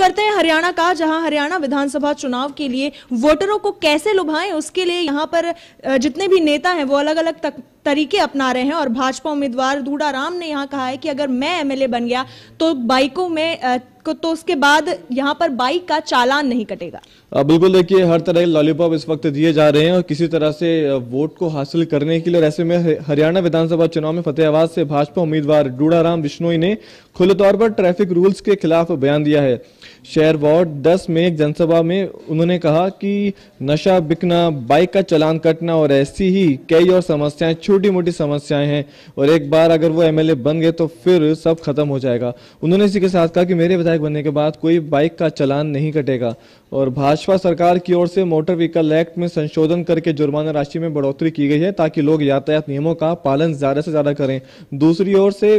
करते हैं हरियाणा का जहां हरियाणा विधानसभा चुनाव के लिए वोटरों को कैसे लुभाएं उसके लिए यहां पर जितने भी नेता हैं वो अलग अलग तक तरीके अपना रहे हैं और भाजपा उम्मीदवार दूडा राम ने यहां कहा है कि अगर मैं एमएलए बन गया तो बाइकों में तो उसके बाद यहाँ पर बाइक का चालान नहीं कटेगा बिल्कुल देखिए हर तरह के लॉलीपॉप इस वक्त दिए जा रहे हैं और किसी तरह से वोट को हासिल करने के लिए ऐसे में हरियाणा विधानसभा चुनाव में फतेहाबाद से भाजपा उम्मीदवार डूड़ाराम बिश्नोई ने खुले तौर पर ट्रैफिक रूल्स के खिलाफ बयान दिया है शहर वार्ड दस में एक जनसभा में उन्होंने कहा कि नशा बिकना बाइक का चालान कटना और ऐसी ही कई और समस्याएं छोटी मोटी समस्याएं हैं और एक बार अगर वो एमएलए बन गए तो फिर सब खत्म हो जाएगा उन्होंने इसी के साथ कहा कि मेरे विधायक बनने के बाद कोई बाइक का चलान नहीं कटेगा और भाजपा सरकार की ओर से मोटर व्हीकल एक्ट में संशोधन करके जुर्माना राशि में बढ़ोतरी की गई है ताकि लोग यातायात नियमों का पालन ज़्यादा से ज़्यादा करें दूसरी ओर से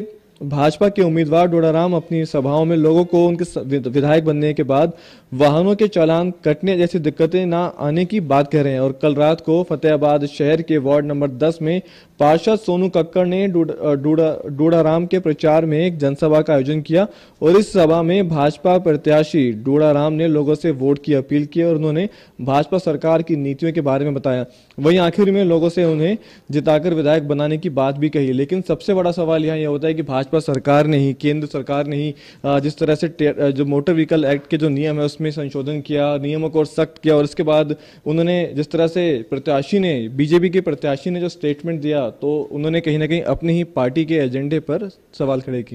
भाजपा के उम्मीदवार डोडाराम अपनी सभाओं में लोगों को उनके विधायक बनने के बाद वाहनों के चालान कटने जैसी दिक्कतें ना आने की बात कह रहे हैं और कल रात को फतेहाबाद शहर के वार्ड नंबर 10 में पार्षद सोनू कक्कड़ ने डोडाराम के प्रचार में एक जनसभा का आयोजन किया और इस सभा में भाजपा प्रत्याशी डोडाराम ने लोगों से वोट की अपील की और उन्होंने भाजपा सरकार की नीतियों के बारे में बताया वही आखिर में लोगों से उन्हें जिताकर विधायक बनाने की बात भी कही लेकिन सबसे बड़ा सवाल यहाँ यह होता है कि भाजपा भाजपा सरकार ने ही केंद्र सरकार ने ही जिस तरह से जो मोटर व्हीकल एक्ट के जो नियम है उसमें संशोधन किया नियमों को और सख्त किया और इसके बाद उन्होंने जिस तरह से प्रत्याशी ने बीजेपी के प्रत्याशी ने जो स्टेटमेंट दिया तो उन्होंने कहीं ना कहीं अपनी ही पार्टी के एजेंडे पर सवाल खड़े किए